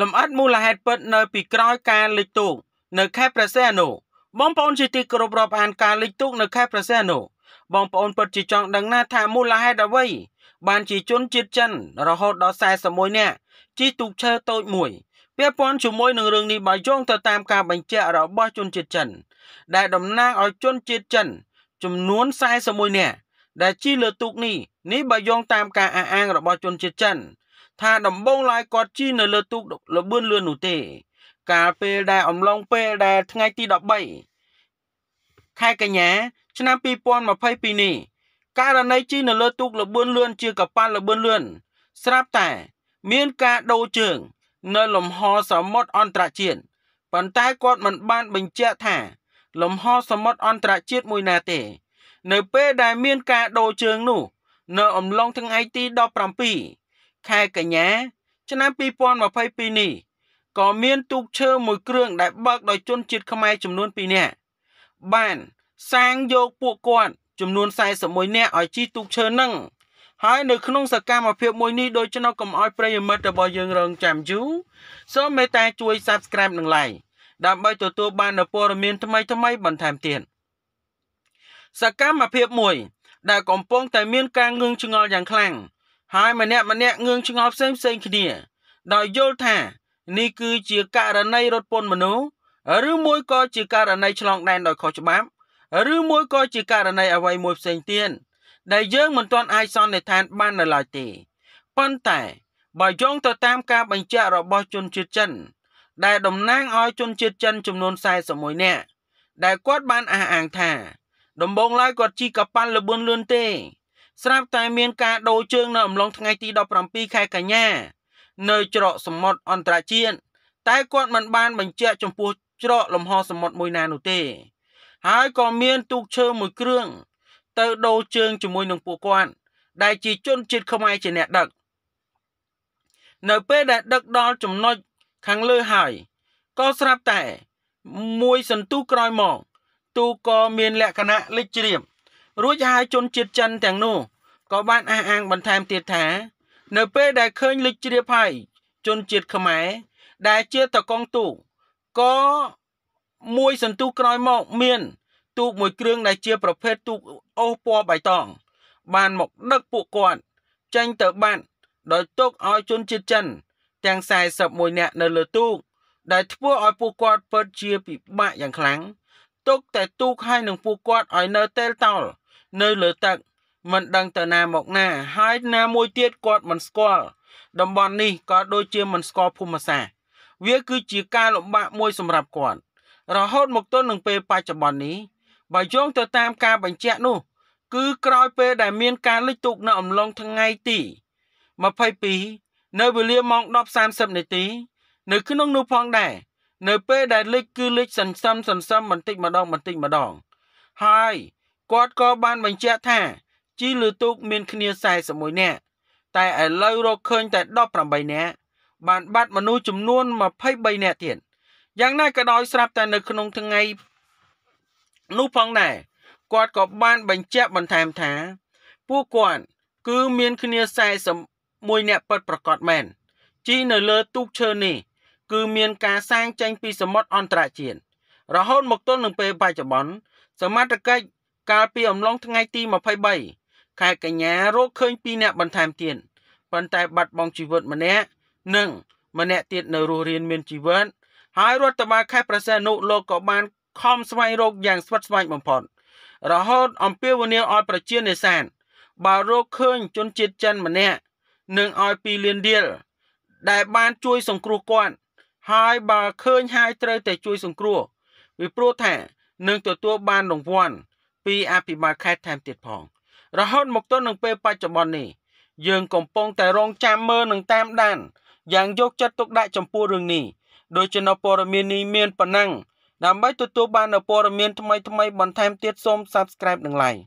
លំអិតមូលហេតុពិតនៅពីក្រោយការលេចទូក នៅខេត្តព្រះសីហនុបងប្អូនជាទីគោរពរាប់អានការលេចទូកនៅខេត្តព្រះសីហនុបងប្អូនពិតជាចង់ដឹងណាស់ថាមូលហេតុអ្វី បានជាជនជាតិចិន រហូតដល់41នាក់ជិះទូកឈើតូចមួយ ពាក់ព័ន្ធជាមួយនឹងរឿងនេះបើយោងទៅតាមការបញ្ជាក់របស់ជនជាតិចិន ដែលតំណាងឲ្យជនជាតិចិន ចំនួន41នាក់ដែលជិះលើទូកនេះនេះបើយោងតាមការអះអាងរបស់ជនជាតិចិនថាដំបងឡាយគាត់ជី នៅលើទូកលបឿនលឿននោះទេកាលពេលដែលអំឡុងពេលដែលថ្ងៃទី13ខែកញ្ញា ឆ្នាំ2022នេះករណីជីនៅលើទូកលបឿនលឿនជាកប៉ាល់លបឿនលឿនស្រាប់តែ មានការដូរជើង នៅលំហសមុទ្រអន្តរជាតិប៉ុន្តែគាត់មិនបានបញ្ជាក់ថា លំហសមុទ្រអន្តរជាតិមួយណាទេ នៅពេលដែលមានការដូរជើងនោះ នៅ អំឡុងថ្ងៃទី17ខែកញ្ញាឆ្នាំ2022នេះក៏មានទូកឈើមួយ គ្រឿងដែលបើកដោយជនជាតិខ្មែរចំនួន2នាក់បានសាងយកពួកគាត់ចំនួន41នាក់ឲ្យជិះទូកឈើនឹង ហើយនៅក្នុងសកម្មភាពមួយនេះដូចជាកុំអោយប្រិយមិត្តរបស់យើងរងចាំយូរសូមមេត្តាជួយ Subscribe និង Like ដើម្បីទទួលបាននូវព័ត៌មាន ថ្មីៗបន្ថែមទៀតសកម្មភាពមួយដែលកំពុងតែមាន ការងឿងឆ្ងល់យ៉ាងខ្លាំងហើយម្នាក់ម្នាក់ងឿងឆ្ងល់ផ្សេងផ្សេងគ្នាដោយយល់ថានេះគឺជាករណីរត់ពន្ធមនុស្សឬមួយក៏ជាករណីឆ្លងដែនដោយខុសច្បាប់ ឬ មួយក៏ជាករណីអ្វីមួយផ្សេងទៀតដែលយើងមិនទាន់អាចសន្និដ្ឋានបាននៅឡើយទេប៉ុន្តែបើយោងទៅតាមការបញ្ជាក់របស់ ជនជាតិចិន ដែលតំណាងឲ្យជនជាតិចិន ចំនួន41នាក់ដែលគាត់បានអះអាងថាដំបូងឡើយគាត់ជីកប៉ាល់លបឿនលឿនទេស្រាប់តែមានការដូរជើងនៅអំឡុងថ្ងៃទី17ខែកញ្ញានៅច្រកសមុទ្រអន្តរជាតិតែគាត់មិនបានបញ្ជាក់ចំពោះច្រកលំហសមុទ្រមួយណានោះទេ ហើយក៏មានទូកឈើមួយគ្រឿងទៅដូរជើងជាមួយនឹងពួកគាត់ដែលជាជនជាតិខ្មែរជាអ្នកដឹកនៅពេលដែលដឹកដល់ចំណុចខាងលើហើយក៏ស្រាប់តែមួយសន្ទុះក្រោយមកទូកក៏មានលក្ខណៈលិចជ្រាបរួចហើយជនជាតិចិនទាំងនោះក៏បានអះអាង បន្ថែមទៀតថានៅពេលដែល ឃើញលិចជ្រាបហើយជនជាតិខ្មែរ ដែលជាតកងទូកក៏មួយសន្ទុះក្រោយមកមានទូកមួយគ្រឿងដែលជាប្រភេទទូកអូសពណ៌បៃតង បានមកដឹកពួកគាត់ចេញទៅបាត់ដោយទុកឲ្យជនជាតិចិនទាំង41នាក់នៅលើទូក ដែលធ្វើឲ្យពួកគាត់ពិតជាពិបាកយ៉ាងខ្លាំងទុកតែទូកឲ្យនឹងពួកគាត់ឲ្យនៅតេលតោលនៅលើទឹកមិនដឹងទៅណាមកណាហើយណាមួយទៀតគាត់មិនស្គាល់តំបន់នេះក៏ដូចជាមិនស្គាល់ភូមិសាស្ត្រវាគឺជាការលំបាកមួយសម្រាប់គាត់រហូតមកទល់នឹងពេលបច្ចុប្បន្ននេះបើយោងទៅតាមការបញ្ជាក់នោះ គឺក្រោយពេលដែលមានការលិចទូកនៅអំឡុងថ្ងៃទី22នៅវេលាម៉ោង10:30នាទី នៅក្នុងនោះផងដែរនៅពេលដែលលិចគឺលិចសន្សំសន្សំបន្តិចម្ដងបន្តិចម្ដងហើយគាត់ក៏បានបញ្ជាក់ថាជីលឺទូកមានគ្នា41នាក់តែឥឡូវរកឃើញតែ18នាក់បានបាត់មនុស្សចំនួន23នាក់ទៀតយ៉ាងណាក៏ដោយស្រាប់តែនៅក្នុងថ្ងៃនោះផងដែរគាត់ក៏បានបញ្ជាក់បន្ថែមថាពួកគាត់គឺមានគ្នា41នាក់ពិតប្រាកដមែនជីនៅលើទូកឈើនេះ គឺមានការសាងចេញពីសមុទ្រអន្តរជាតិរហូតមកទល់នឹងពេលបច្ចុប្បន្នសមត្ថកិច្ចកាលពីអំឡុងថ្ងៃទី23ខែកញ្ញារកឃើញ2នាក់បន្ថែមទៀតប៉ុន្តែបាត់បង់ជីវិតម្នាក់និងម្នាក់ទៀតនៅរស់រានមានជីវិតហើយរដ្ឋបាលខេត្តប្រសិទ្ធនុលោកក៏បានខំស្វែងរកយ៉ាងស្វិតស្វែងបំផុតរហូតអំពាវនាវឲ្យប្រជានេសាទបើរកឃើញជនជាតិចិនម្នាក់នឹងឲ្យ2លានរៀលដែលបានជួយសង្គ្រោះគាត់ហើយបើឃើញហើយត្រូវតែជួយសង្គ្រោះពីព្រោះថានឹងទទួលបានរង្វាន់ពីអភិបាលខេត្តថែមទៀតផង រហូតមកទល់នឹងពេលបច្ចុប្បន្ននេះយើង កំពុងតែរងចាំមើលនិងតាមដានយ៉ាងយកចិត្តទុកដាក់ចំពោះរឿងនេះដោយជានៅព័ត៌មាននេះមានប៉ុណ្ណឹងដើម្បីទទួលបាននូវព័ត៌មានថ្មីៗបន្ថែមទៀតសូម Subscribe និង Like